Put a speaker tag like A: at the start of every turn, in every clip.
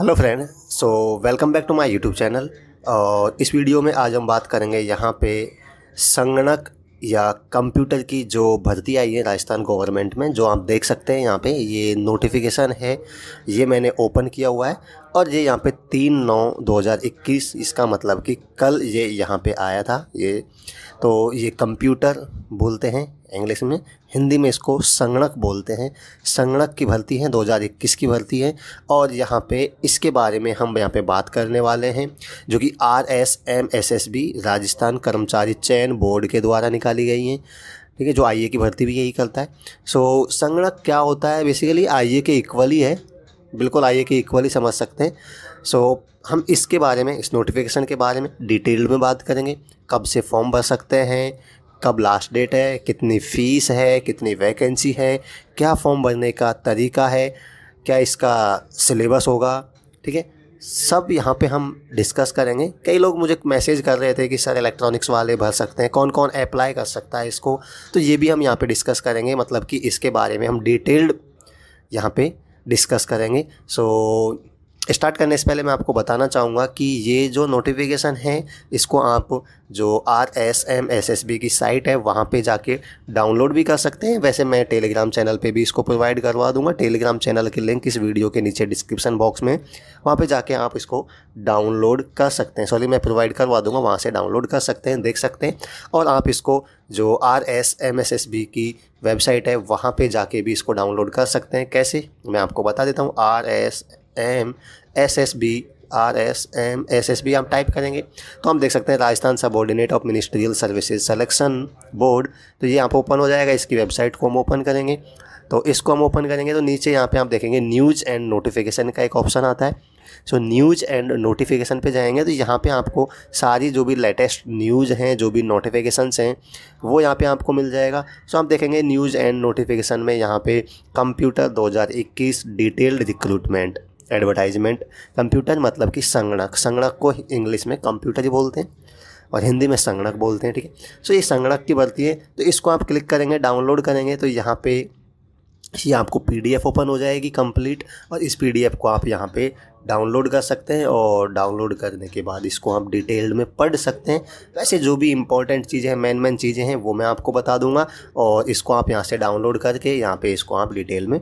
A: hello friend so welcome back to my YouTube channel और इस video में आज हम बात करेंगे यहाँ पे संगणक या कंप्यूटर की जो भर्ती आई है राजस्थान गवर्नमेंट में जो आप देख सकते हैं यहाँ पे ये नोटिफिकेशन है ये मैंने ओपन किया हुआ है और ये यहाँ पे तीन नौ 2021 इसका मतलब कि कल ये यहाँ पे आया था ये तो ये कंप्यूटर बोलते हैं इंग्लिश में हिंदी में इसको संगणक बोलते हैं संगणक की भर्ती है 2021 की भर्ती है और यहाँ पे इसके बारे में हम यहाँ पे बात करने वाले हैं जो कि R S M S S B Rajasthan कर्मचारी चयन बोर्ड के द्वारा निकाली गई है ठीक है जो आई की भर्ती भी यही करता है सो so, संगणक क्या होता है बेसिकली आई के इक्वली है बिल्कुल आई के इक्वली समझ सकते हैं सो so, हम इसके बारे में इस नोटिफिकेशन के बारे में डिटेल में बात करेंगे कब से फॉर्म भर सकते हैं कब लास्ट डेट है कितनी फ़ीस है कितनी वैकेंसी है क्या फॉर्म भरने का तरीका है क्या इसका सिलेबस होगा ठीक है सब यहाँ पे हम डिस्कस करेंगे कई लोग मुझे मैसेज कर रहे थे कि सर इलेक्ट्रॉनिक्स वाले भर सकते हैं कौन कौन अप्लाई कर सकता है इसको तो ये भी हम यहाँ पे डिस्कस करेंगे मतलब कि इसके बारे में हम डिटेल्ड यहाँ पे डिस्कस करेंगे सो स्टार्ट करने से पहले मैं आपको बताना चाहूँगा कि ये जो नोटिफिकेशन है इसको आप जो R S M S S B की साइट है वहाँ पे जाके डाउनलोड भी कर सकते हैं वैसे मैं टेलीग्राम चैनल पे भी इसको प्रोवाइड करवा दूँगा टेलीग्राम चैनल की लिंक इस वीडियो के नीचे डिस्क्रिप्शन बॉक्स में वहाँ पे जाके आप इसको डाउनलोड कर सकते हैं सॉरी मैं प्रोवाइड करवा दूँगा वहाँ से डाउनलोड कर सकते हैं देख सकते हैं और आप इसको जो R S M S S B की वेबसाइट है वहाँ पर जाके भी इसको डाउनलोड कर सकते हैं कैसे मैं आपको बता देता हूँ R S M S S B R S M S S B हम टाइप करेंगे तो हम देख सकते हैं Rajasthan subordinate of ministerial services selection board तो ये यहाँ पर ओपन हो जाएगा इसकी वेबसाइट को हम ओपन करेंगे तो इसको हम ओपन करेंगे तो नीचे यहाँ पे आप देखेंगे न्यूज़ एंड नोटिफिकेशन का एक ऑप्शन आता है सो न्यूज़ एंड नोटिफिकेशन पे जाएंगे तो यहाँ पे आपको सारी जो भी लेटेस्ट न्यूज़ हैं जो भी नोटिफिकेशंस हैं वो यहाँ पे आपको मिल जाएगा सो आप देखेंगे न्यूज़ एंड नोटिफिकेशन में यहाँ पे computer 2021 detailed recruitment advertisement computer मतलब कि संगणक संगणक को इंग्लिश में कंप्यूटर ही बोलते हैं और हिंदी में संगणक बोलते हैं ठीक है सो ये संगणक की बढ़ती है तो इसको आप क्लिक करेंगे डाउनलोड करेंगे तो यहाँ पे ये आपको पीडीएफ ओपन हो जाएगी कंप्लीट और इस पीडीएफ को आप यहाँ पे डाउनलोड कर सकते हैं और डाउनलोड करने के बाद इसको आप डिटेल्ड में पढ़ सकते हैं वैसे जो भी इंपॉर्टेंट चीज़ें हैं मेन मेन चीज़ें हैं वो मैं आपको बता दूंगा और इसको आप यहाँ से डाउनलोड करके यहाँ पे इसको आप डिटेल में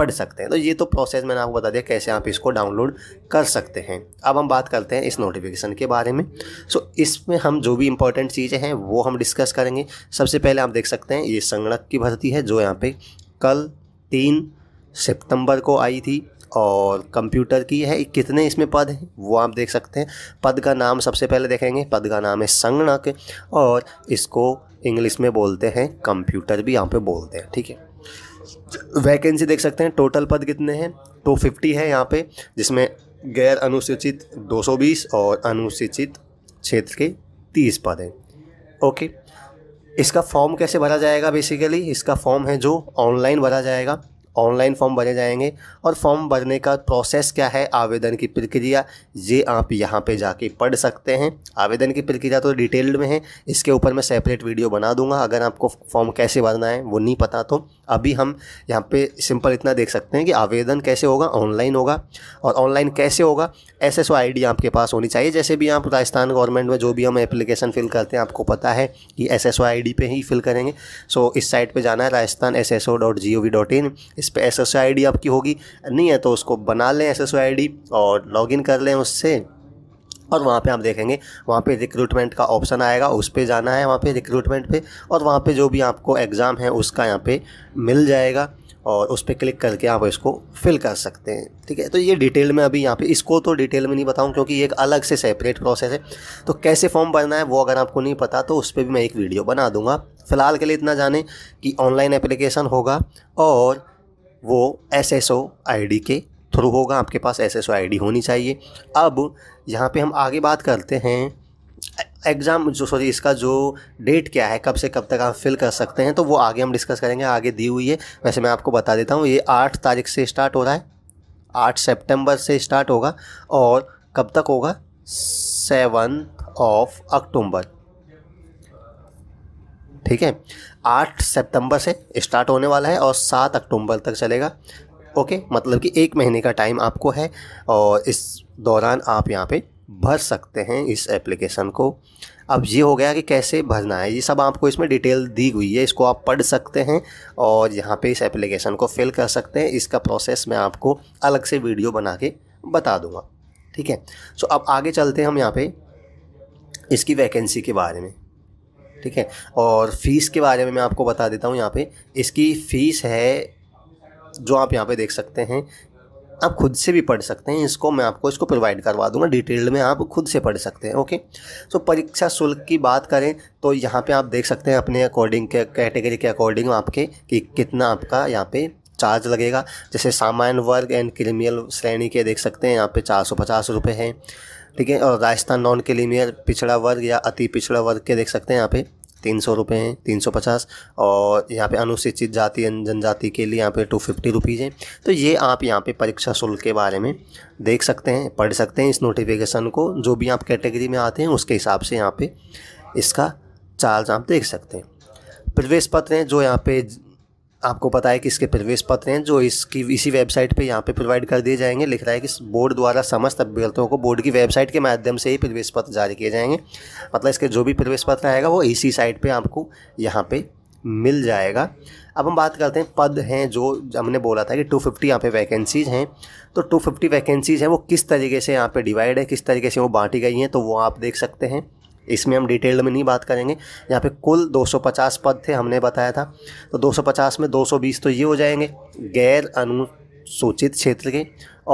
A: पढ़ सकते हैं तो ये तो प्रोसेस मैंने आपको बता दिया कैसे आप इसको डाउनलोड कर सकते हैं अब हम बात करते हैं इस नोटिफिकेशन के बारे में सो so, इसमें हम जो भी इंपॉर्टेंट चीज़ें हैं वो हम डिस्कस करेंगे सबसे पहले आप देख सकते हैं ये संगणक की भर्ती है जो यहाँ पे कल तीन सितंबर को आई थी और कंप्यूटर की है कितने इसमें पद हैं वो आप देख सकते हैं पद का नाम सबसे पहले देखेंगे पद का नाम है संगणक और इसको इंग्लिश में बोलते हैं कंप्यूटर भी यहाँ पे बोलते हैं ठीक है वैकेंसी देख सकते हैं टोटल पद कितने हैं तो फिफ्टी है यहाँ पे जिसमें गैर अनुसूचित 220 और अनुसूचित क्षेत्र के 30 पद हैं ओके इसका फॉर्म कैसे भरा जाएगा बेसिकली इसका फॉर्म है जो ऑनलाइन भरा जाएगा ऑनलाइन फॉर्म भरे जाएंगे और फॉर्म भरने का प्रोसेस क्या है आवेदन की प्रक्रिया ये आप यहाँ पे जाके पढ़ सकते हैं आवेदन की प्रक्रिया तो डिटेल्ड में है इसके ऊपर मैं सेपरेट वीडियो बना दूंगा अगर आपको फॉर्म कैसे भरना है वो नहीं पता तो अभी हम यहाँ पे सिंपल इतना देख सकते हैं कि आवेदन कैसे होगा ऑनलाइन होगा और ऑनलाइन कैसे होगा एस एस आपके पास होनी चाहिए जैसे भी आप राजस्थान गवर्नमेंट में जो भी हम एप्लीकेशन फ़िल करते हैं आपको पता है कि एस एस ही फ़िल करेंगे सो इस साइट पर जाना है Rajasthan S S O dot G O V dot in इस पर एस एस आई डी आपकी होगी नहीं है तो उसको बना लें एस एस आई डी और इन कर लें उससे और वहाँ पे आप देखेंगे वहाँ पे रिक्रूटमेंट का ऑप्शन आएगा उस पर जाना है वहाँ पे रिक्रूटमेंट पे और वहाँ पे जो भी आपको एग्ज़ाम है उसका यहाँ पे मिल जाएगा और उस पर क्लिक करके आप इसको फिल कर सकते हैं ठीक है तो ये डिटेल में अभी यहाँ पे इसको तो डिटेल में नहीं बताऊँ क्योंकि ये एक अलग से सेपरेट प्रोसेस है तो कैसे फॉर्म भरना है वो अगर आपको नहीं पता तो उस पर भी मैं एक वीडियो बना दूंगा फ़िलहाल के लिए इतना जाने कि ऑनलाइन एप्लीकेशन होगा और वो S S O I D के थ्रू होगा आपके पास S S O I D होनी चाहिए अब यहाँ पे हम आगे बात करते हैं एग्ज़ाम जो सॉरी इसका जो डेट क्या है कब से कब तक आप फिल कर सकते हैं तो वो आगे हम डिस्कस करेंगे आगे दी हुई है वैसे मैं आपको बता देता हूँ ये आठ तारीख से स्टार्ट हो रहा है आठ सेप्टेम्बर से स्टार्ट होगा और कब तक होगा सेवन ऑफ अक्टूबर ठीक है आठ सितंबर से स्टार्ट होने वाला है और सात अक्टूबर तक चलेगा ओके मतलब कि एक महीने का टाइम आपको है और इस दौरान आप यहाँ पे भर सकते हैं इस एप्लीकेशन को अब ये हो गया कि कैसे भरना है ये सब आपको इसमें डिटेल दी हुई है इसको आप पढ़ सकते हैं और यहाँ पे इस एप्लीकेशन को फिल कर सकते हैं इसका प्रोसेस मैं आपको अलग से वीडियो बना के बता दूँगा ठीक है सो अब आगे चलते हैं हम यहाँ पे इसकी वैकेंसी के बारे में ठीक है और फ़ीस के बारे में मैं आपको बता देता हूँ यहाँ पे इसकी फ़ीस है जो आप यहाँ पे देख सकते हैं आप खुद से भी पढ़ सकते हैं इसको मैं आपको इसको प्रोवाइड करवा दूंगा डिटेल्ड में आप खुद से पढ़ सकते हैं ओके सो so, परीक्षा शुल्क की बात करें तो यहाँ पे आप देख सकते हैं अपने अकॉर्डिंग के कैटेगरी के अकॉर्डिंग आपके कि कितना आपका यहाँ पे चार्ज लगेगा जैसे सामान्य वर्ग एंड क्रिमिनल श्रेणी के देख सकते हैं यहाँ पे चार सौ पचास रुपये है ठीक है और राजस्थान नॉन के लीनियर पिछड़ा वर्ग या अति पिछड़ा वर्ग के देख सकते हैं यहाँ पे तीन सौ रुपये हैं तीन सौ पचास और यहाँ पे अनुसूचित जाति जनजाति के लिए यहाँ पे टू फिफ्टी रुपीज़ हैं तो ये आप यहाँ पे परीक्षा शुल्क के बारे में देख सकते हैं पढ़ सकते हैं इस नोटिफिकेशन को जो भी आप कैटेगरी में आते हैं उसके हिसाब से यहाँ पे इसका चार्ज आप देख सकते हैं प्रवेश पत्र हैं जो यहाँ पे आपको पता है कि इसके प्रवेश पत्र हैं जो इसकी इसी वेबसाइट पे यहाँ पे प्रोवाइड कर दिए जाएंगे लिख रहा है कि बोर्ड द्वारा समस्त अभ्यर्थियों को बोर्ड की वेबसाइट के माध्यम से ही प्रवेश पत्र जारी किए जाएंगे मतलब इसके जो भी प्रवेश पत्र आएगा वो इसी साइट पर आपको यहाँ पर मिल जाएगा अब हम बात करते हैं पद हैं जो हमने बोला था कि 250 फिफ्टी यहाँ पर वैकेंसीज़ हैं तो 250 फिफ्टी वैकेंसीज़ हैं वो किस तरीके से यहाँ पे डिवाइड है किस तरीके से वो बांटी गई हैं तो वो आप देख सकते हैं इसमें हम डिटेल्ड में नहीं बात करेंगे यहाँ पे कुल 250 पद थे हमने बताया था तो 250 में 220 तो ये हो जाएंगे गैर अनुसूचित क्षेत्र के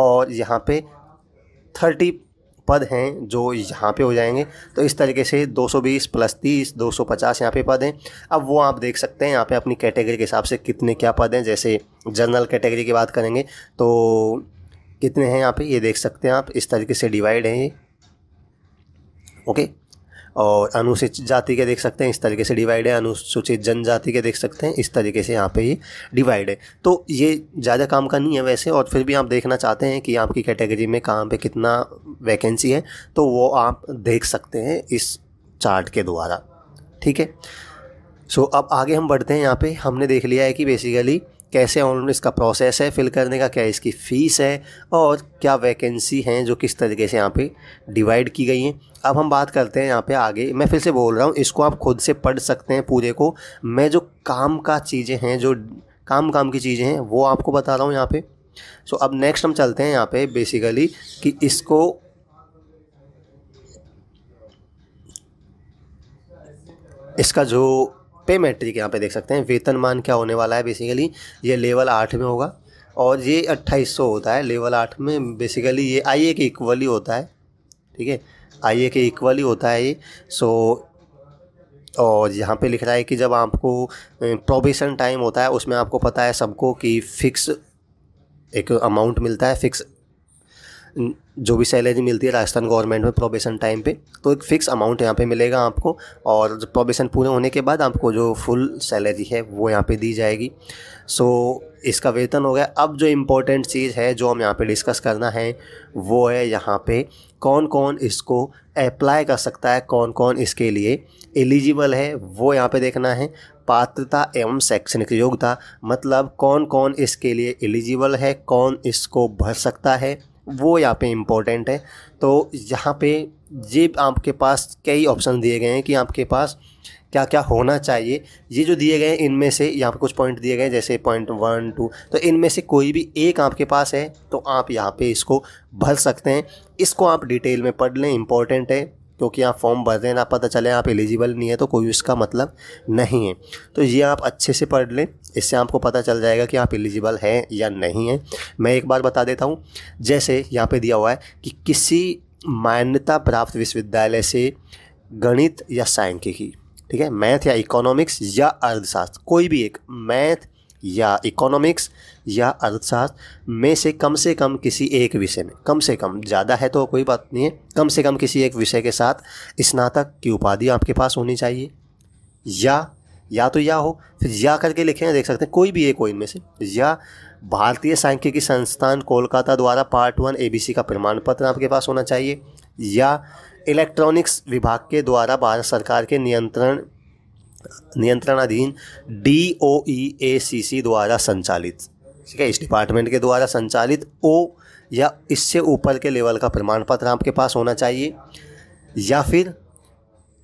A: और यहाँ पे 30 पद हैं जो यहाँ पे हो जाएंगे तो इस तरीके से 220 प्लस 30 250 यहाँ पे पद हैं अब वो आप देख सकते हैं यहाँ पे अपनी कैटेगरी के हिसाब से कितने क्या पद हैं जैसे जनरल कैटेगरी की बात करेंगे तो कितने हैं यहाँ पे ये देख सकते हैं आप इस तरीके से डिवाइड हैं ये ओके और अनुसूचित जाति के देख सकते हैं इस तरीके से डिवाइड है अनुसूचित जनजाति के देख सकते हैं इस तरीके से यहाँ पे ये डिवाइड है तो ये ज़्यादा काम का नहीं है वैसे और फिर भी आप देखना चाहते हैं कि आपकी कैटेगरी में कहाँ पे कितना वैकेंसी है तो वो आप देख सकते हैं इस चार्ट के द्वारा ठीक है सो अब आगे हम बढ़ते हैं यहाँ पे हमने देख लिया है कि बेसिकली कैसे ऑनलाइन इसका प्रोसेस है फिल करने का क्या इसकी फ़ीस है और क्या वैकेंसी हैं जो किस तरीके से यहाँ पे डिवाइड की गई हैं अब हम बात करते हैं यहाँ पे आगे मैं फिर से बोल रहा हूँ इसको आप खुद से पढ़ सकते हैं पूरे को मैं जो काम का चीज़ें हैं जो काम काम की चीज़ें हैं वो आपको बता रहा हूँ यहाँ पर सो so, अब नेक्स्ट हम चलते हैं यहाँ पे बेसिकली कि इसको इसका जो पे मैट्रिक यहाँ पे देख सकते हैं वेतनमान क्या होने वाला है बेसिकली ये लेवल आठ में होगा और ये अट्ठाईस सौ होता है लेवल आठ में बेसिकली ये आई ए के इक्वली होता है ठीक है आई ए के इक्वली होता है ये सो और यहाँ पे लिख रहा है कि जब आपको प्रोबेशन टाइम होता है उसमें आपको पता है सबको कि फ़िक्स एक अमाउंट मिलता है फिक्स जो भी सैलरी मिलती है राजस्थान गवर्नमेंट में प्रोबेशन टाइम पे तो एक फ़िक्स अमाउंट यहाँ पे मिलेगा आपको और जब प्रोबेशन पूरे होने के बाद आपको जो फुल सैलरी है वो यहाँ पे दी जाएगी सो इसका वेतन हो गया अब जो इम्पोर्टेंट चीज़ है जो हम यहाँ पे डिस्कस करना है वो है यहाँ पे कौन कौन इसको अप्लाई कर सकता है कौन कौन इसके लिए एलिजिबल है वो यहाँ पे देखना है पात्रता एवं शैक्षणिक योग्यता मतलब कौन कौन इसके लिए एलिजिबल है कौन इसको भर सकता है वो यहाँ पे इम्पोर्टेंट है तो यहाँ पे ये आपके पास कई ऑप्शन दिए गए हैं कि आपके पास क्या क्या होना चाहिए ये जो दिए गए हैं इनमें से यहाँ पे कुछ पॉइंट दिए गए हैं जैसे पॉइंट वन टू तो इनमें से कोई भी एक आपके पास है तो आप यहाँ पे इसको भर सकते हैं इसको आप डिटेल में पढ़ लें इम्पॉर्टेंट है क्योंकि आप फॉर्म भर रहे हैं आप पता चले आप एलिजिबल नहीं है तो कोई उसका मतलब नहीं है तो ये आप अच्छे से पढ़ लें इससे आपको पता चल जाएगा कि आप एलिजिबल हैं या नहीं हैं मैं एक बार बता देता हूँ जैसे यहाँ पे दिया हुआ है कि किसी मान्यता प्राप्त विश्वविद्यालय से गणित या सांख्यिकी ठीक है मैथ या इकोनॉमिक्स या अर्थशास्त्र कोई भी एक मैथ या इकोनॉमिक्स या अर्थशास्त्र में से कम से कम किसी एक विषय में कम से कम ज़्यादा है तो कोई बात नहीं है कम से कम किसी एक विषय के साथ स्नातक की उपाधि आपके पास होनी चाहिए या या तो या हो फिर या करके लिखे हैं देख सकते हैं कोई भी एक हो इनमें से या भारतीय सांख्यिकी संस्थान कोलकाता द्वारा पार्ट वन एबीसी का प्रमाण पत्र आपके पास होना चाहिए या इलेक्ट्रॉनिक्स विभाग के द्वारा भारत सरकार के नियंत्रण नियंत्रणाधीन डी ओ ई ए सी सी द्वारा संचालित ठीक है इस डिपार्टमेंट के द्वारा संचालित ओ या इससे ऊपर के लेवल का प्रमाण पत्र आपके पास होना चाहिए या फिर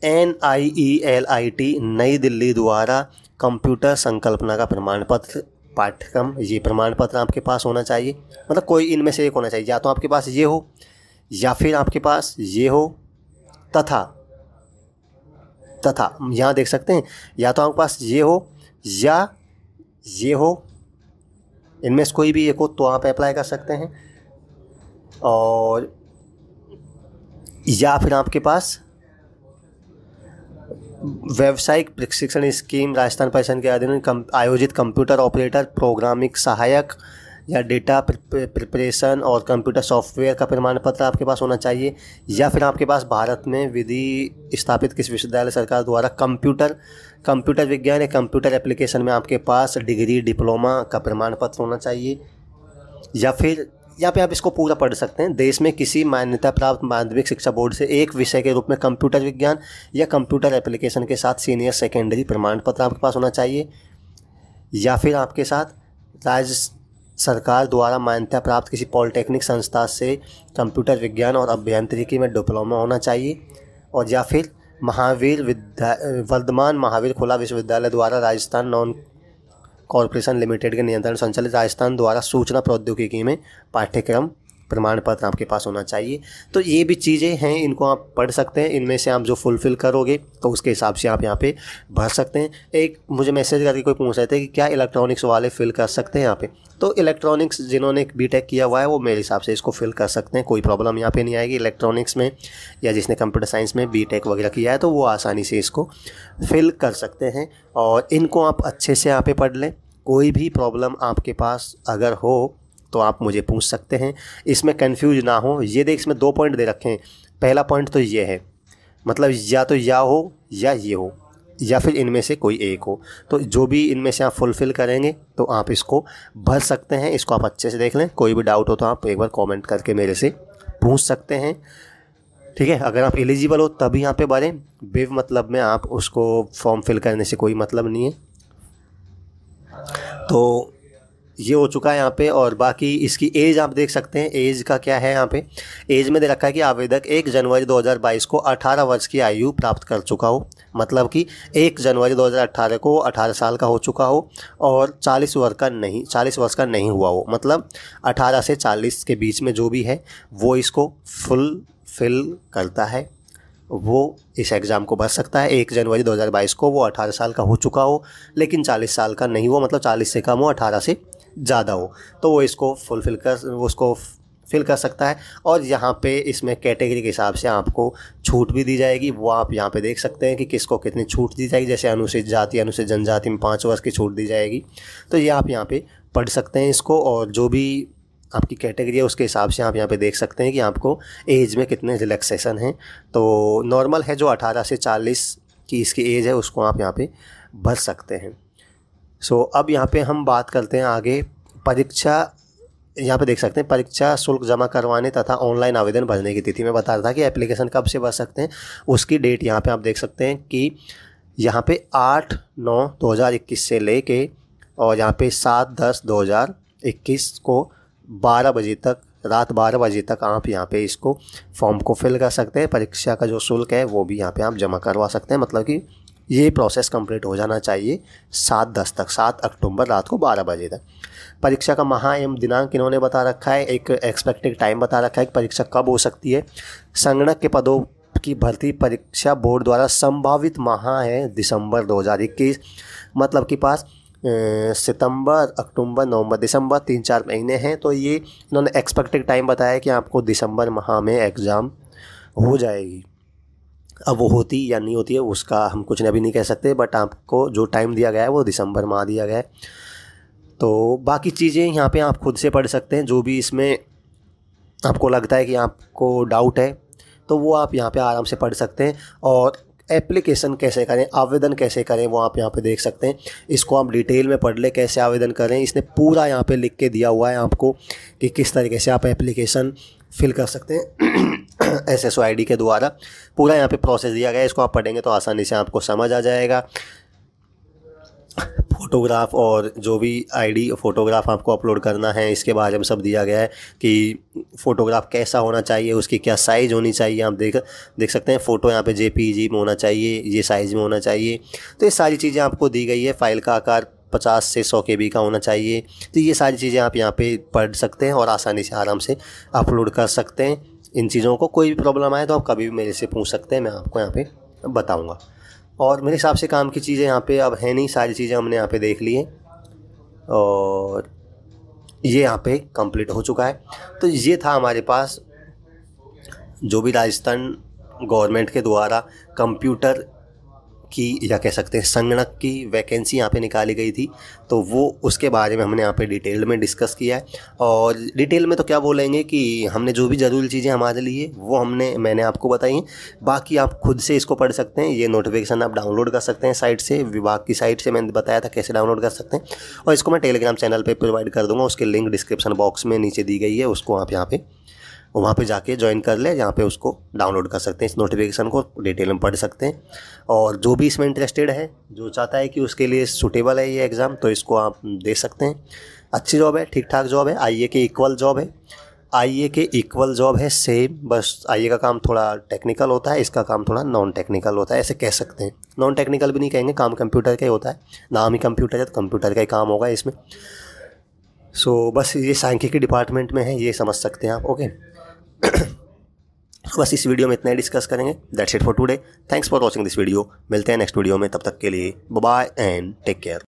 A: N I E L I T New Delhi द्वारा कंप्यूटर संकल्पना का प्रमाण पत्र पाठ्यक्रम ये प्रमाण पत्र आपके पास होना चाहिए मतलब कोई इनमें से एक होना चाहिए या तो आपके पास ये हो या फिर आपके पास ये हो तथा तथा यहाँ देख सकते हैं या तो आपके पास ये हो या ये हो इनमें से कोई भी एक हो तो आप अप्लाई कर सकते हैं और या फिर आपके पास व्यावसायिक प्रशिक्षण स्कीम राजस्थान परिषद के अधीन आयोजित कंप्यूटर ऑपरेटर प्रोग्रामिक सहायक या डेटा प्रिपरेशन और कंप्यूटर सॉफ्टवेयर का प्रमाण पत्र आपके पास होना चाहिए या फिर आपके पास भारत में विधि स्थापित किस विश्वविद्यालय सरकार द्वारा कंप्यूटर कंप्यूटर विज्ञान या कंप्यूटर एप्लीकेशन में आपके पास डिग्री डिप्लोमा का प्रमाण पत्र होना चाहिए या फिर यहाँ पे आप इसको पूरा पढ़ सकते हैं देश में किसी मान्यता प्राप्त माध्यमिक शिक्षा बोर्ड से एक विषय के रूप में कंप्यूटर विज्ञान या कंप्यूटर एप्लीकेशन के साथ सीनियर सेकेंडरी प्रमाण पत्र आपके पास होना चाहिए या फिर आपके साथ राज्य सरकार द्वारा मान्यता प्राप्त किसी पॉलिटेक्निक संस्था से कंप्यूटर विज्ञान और अभियांत्रिकी में डिप्लोमा होना चाहिए और या फिर महावीर विद्या वर्धमान महावीर खुला विश्वविद्यालय द्वारा राजस्थान नॉन कॉरपोरेशन लिमिटेड के नियंत्रण संचालित राजस्थान द्वारा सूचना प्रौद्योगिकी में पाठ्यक्रम प्रमाण पत्र आपके पास होना चाहिए तो ये भी चीज़ें हैं इनको आप पढ़ सकते हैं इनमें से आप जो फुलफ़िल करोगे तो उसके हिसाब से आप यहाँ पे भर सकते हैं एक मुझे मैसेज करके कोई पूछ रहे थे कि क्या इलेक्ट्रॉनिक्स वाले फ़िल कर सकते हैं यहाँ पे तो इलेक्ट्रॉनिक्स जिन्होंने बी किया हुआ है वो मेरे हिसाब से इसको फ़िल कर सकते हैं कोई प्रॉब्लम यहाँ पर नहीं आएगी इलेक्ट्रॉनिक्स में या जिसने कंप्यूटर साइंस में बी वगैरह किया है तो वो आसानी से इसको फिल कर सकते हैं और इनको आप अच्छे से यहाँ पर पढ़ लें कोई भी प्रॉब्लम आपके पास अगर हो तो आप मुझे पूछ सकते हैं इसमें कन्फ्यूज ना हो ये देख इसमें दो पॉइंट दे रखे हैं पहला पॉइंट तो ये है मतलब या तो या हो या ये हो या फिर इनमें से कोई एक हो तो जो भी इनमें से आप फुलफ़िल करेंगे तो आप इसको भर सकते हैं इसको आप अच्छे से देख लें कोई भी डाउट हो तो आप एक बार कमेंट करके मेरे से पूछ सकते हैं ठीक है अगर आप एलिजिबल हो तभी यहाँ पे भरें बेव मतलब में आप उसको फॉर्म फिल करने से कोई मतलब नहीं है तो ये हो चुका है यहाँ पे और बाकी इसकी एज आप देख सकते हैं एज का क्या है यहाँ पे एज में दे रखा है कि आवेदक एक जनवरी 2022 को 18 वर्ष की आयु प्राप्त कर चुका हो मतलब कि एक जनवरी 2018 को 18 साल का हो चुका हो और 40 वर्ष का नहीं 40 वर्ष का नहीं हुआ हो मतलब 18 से 40 के बीच में जो भी है वो इसको फुल फिल करता है वो इस एग्ज़ाम को भर सकता है एक जनवरी 2022 को वो 18 साल का हो चुका हो लेकिन 40 साल का नहीं हो मतलब 40 से कम हो 18 से ज़्यादा हो तो वो इसको फुलफिल कर उसको फिल कर सकता है और यहाँ पे इसमें कैटेगरी के हिसाब से आपको छूट भी दी जाएगी वो आप यहाँ पे देख सकते हैं कि किसको कितनी छूट दी जाएगी जैसे अनुसूचित जाति अनुसूचित जनजाति में पाँच वर्ष की छूट दी जाएगी तो ये आप यहाँ पे पढ़ सकते हैं इसको और जो भी आपकी कैटेगरी है उसके हिसाब से आप यहाँ पे देख सकते हैं कि आपको एज में कितने रिलैक्सेशन हैं तो नॉर्मल है जो अठारह से चालीस की इसकी एज है उसको आप यहाँ पर भर सकते हैं सो so, अब यहाँ पे हम बात करते हैं आगे परीक्षा यहाँ पे देख सकते हैं परीक्षा शुल्क जमा करवाने तथा ऑनलाइन आवेदन भरने की तिथि में बता रहा था कि एप्लीकेशन कब से भर सकते हैं उसकी डेट यहाँ पे आप देख सकते हैं कि यहाँ पे आठ नौ इक्कीस से ले कर और यहाँ पे सात दस इक्कीस को बारह बजे तक रात बारह बजे तक आप यहाँ पे इसको फॉर्म को फिल कर सकते हैं परीक्षा का जो शुल्क है वो भी यहाँ पे आप जमा करवा सकते हैं मतलब कि ये प्रोसेस कंप्लीट हो जाना चाहिए सात दस तक सात अक्टूबर रात को बारह बजे तक परीक्षा का महा एवं दिनांक इन्होंने बता रखा है एक एक्सपेक्टेड टाइम बता रखा है कि परीक्षा कब हो सकती है संगणक के पदों की भर्ती परीक्षा बोर्ड द्वारा संभावित माह है दिसंबर 2021 मतलब कि पास सितंबर अक्टूबर नवंबर दिसंबर तीन चार महीने हैं तो ये इन्होंने एक्सपेक्टेड टाइम बताया कि आपको दिसंबर माह में एग्ज़ाम हो जाएगी अब वो होती या नहीं होती है उसका हम कुछ अभी नहीं कह सकते बट आपको जो टाइम दिया गया है वो दिसंबर माह दिया गया है तो बाकी चीज़ें यहाँ पे आप खुद से पढ़ सकते हैं जो भी इसमें आपको लगता है कि आपको डाउट है तो वो आप यहाँ पे आराम से पढ़ सकते हैं और एप्लीकेशन कैसे करें आवेदन कैसे करें वो आप यहाँ पे देख सकते हैं इसको आप डिटेल में पढ़ लें कैसे आवेदन करें इसने पूरा यहाँ पे लिख के दिया हुआ है आपको कि किस तरीके से आप एप्लीकेशन फिल कर सकते हैं एस एस आई डी के द्वारा पूरा यहाँ पे प्रोसेस दिया गया है इसको आप पढ़ेंगे तो आसानी से आपको समझ आ जाएगा फ़ोटोग्राफ और जो भी आईडी फ़ोटोग्राफ आपको अपलोड करना है इसके बारे में सब दिया गया है कि फ़ोटोग्राफ कैसा होना चाहिए उसकी क्या साइज़ होनी चाहिए आप देख देख सकते हैं फ़ोटो यहाँ पे जी में होना चाहिए ये साइज़ में होना चाहिए तो ये सारी चीज़ें आपको दी गई है फ़ाइल का आकार पचास से सौ के बी का होना चाहिए तो ये सारी चीज़ें आप यहाँ पर पढ़ सकते हैं और आसानी से आराम से अपलोड कर सकते हैं इन चीज़ों को कोई भी प्रॉब्लम आए तो आप कभी भी मेरे से पूछ सकते हैं मैं आपको यहाँ पे बताऊँगा और मेरे हिसाब से काम की चीज़ें यहाँ पे अब है नहीं सारी चीज़ें हमने यहाँ पे देख ली हैं और ये यहाँ पे कंप्लीट हो चुका है तो ये था हमारे पास जो भी राजस्थान गवर्नमेंट के द्वारा कंप्यूटर की या कह सकते हैं संगणक की वैकेंसी यहाँ पे निकाली गई थी तो वो उसके बारे में हमने यहाँ पे डिटेल में डिस्कस किया है और डिटेल में तो क्या बोलेंगे कि हमने जो भी ज़रूरी चीज़ें हमारे लिए वो हमने मैंने आपको बताई हैं बाकी आप खुद से इसको पढ़ सकते हैं ये नोटिफिकेशन आप डाउनलोड कर सकते हैं साइट से विभाग की साइट से मैंने बताया था कैसे डाउनलोड कर सकते हैं और इसको मैं टेलीग्राम चैनल पर प्रोवाइड कर दूँगा उसके लिंक डिस्क्रिप्शन बॉक्स में नीचे दी गई है उसको आप यहाँ पर वहाँ पे जाके ज्वाइन कर ले यहाँ पे उसको डाउनलोड कर सकते हैं इस नोटिफिकेशन को डिटेल में पढ़ सकते हैं और जो भी इसमें इंटरेस्टेड है जो चाहता है कि उसके लिए सूटेबल है ये एग्ज़ाम तो इसको आप दे सकते हैं अच्छी जॉब है ठीक ठाक जॉब है आई के इक्वल जॉब है आई के इक्वल जॉब है सेम बस आई का काम थोड़ा टेक्निकल होता है इसका काम थोड़ा नॉन टेक्निकल होता है ऐसे कह सकते हैं नॉन टेक्निकल भी नहीं कहेंगे काम कंप्यूटर का ही होता है नाम ही कंप्यूटर है तो कंप्यूटर का ही काम होगा इसमें सो so, बस ये सांख्यिकी डिपार्टमेंट में है ये समझ सकते हैं आप ओके तो बस इस वीडियो में इतना ही डिस्कस करेंगे that's it for today thanks for watching this video मिलते हैं नेक्स्ट वीडियो में तब तक के लिए बाय एंड टेक केयर